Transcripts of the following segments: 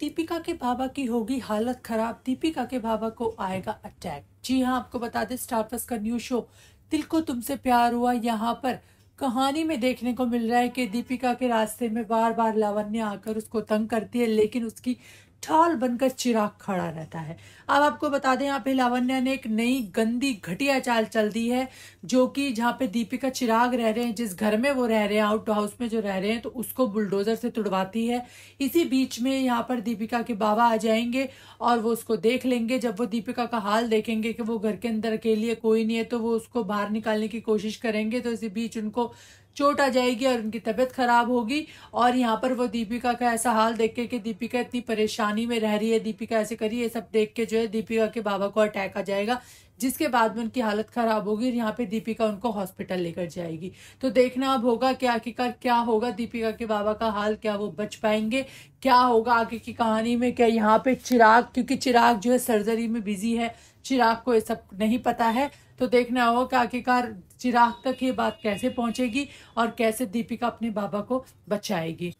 दीपिका के बाबा की होगी हालत खराब दीपिका के बाबा को आएगा अटैक जी हाँ आपको बता दें स्टार प्लस का न्यू शो दिल को तुमसे प्यार हुआ यहाँ पर कहानी में देखने को मिल रहा है कि दीपिका के रास्ते में बार बार लावण्य आकर उसको तंग करती है लेकिन उसकी ठाल बनकर चिराग खड़ा रहता है अब आपको बता दें यहाँ पे लावण्या ने एक नई गंदी घटिया चाल चल दी है जो कि जहाँ पे दीपिका चिराग रह रहे हैं जिस घर में वो रह रहे हैं आउट हाउस में जो रह रहे हैं तो उसको बुलडोजर से तुड़वाती है इसी बीच में यहाँ पर दीपिका के बाबा आ जाएंगे और वो उसको देख लेंगे जब वो दीपिका का हाल देखेंगे कि वो घर के अंदर अकेली है कोई नहीं है तो वो उसको बाहर निकालने की कोशिश करेंगे तो इसी बीच उनको चोट आ जाएगी और उनकी तबीयत खराब होगी और यहाँ पर वो दीपिका का ऐसा हाल देख के कि दीपिका इतनी परेशानी में रह रही है दीपिका ऐसे करिए सब देख के जो है दीपिका के बाबा को अटैक आ जाएगा जिसके बाद में उनकी हालत खराब होगी और यहाँ पे दीपिका उनको हॉस्पिटल लेकर जाएगी तो देखना अब होगा कि आखिरकार क्या होगा दीपिका के बाबा का हाल क्या वो बच पाएंगे क्या होगा आगे की कहानी में क्या यहाँ पे चिराग क्योंकि चिराग जो है सर्जरी में बिजी है चिराग को ये सब नहीं पता है तो देखना होगा कि आखिरकार चिराग तक ये बात कैसे पहुंचेगी और कैसे दीपिका अपने बाबा को बचाएगी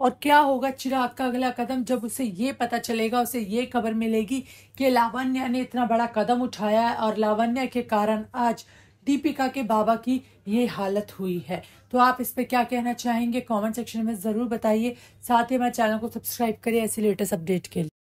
और क्या होगा चिराग का अगला कदम जब उसे ये पता चलेगा उसे ये खबर मिलेगी कि लावण्या ने इतना बड़ा कदम उठाया है और लावण्या के कारण आज दीपिका के बाबा की ये हालत हुई है तो आप इस पर क्या कहना चाहेंगे कमेंट सेक्शन में ज़रूर बताइए साथ ही हमारे चैनल को सब्सक्राइब करें ऐसे लेटेस्ट अपडेट के लिए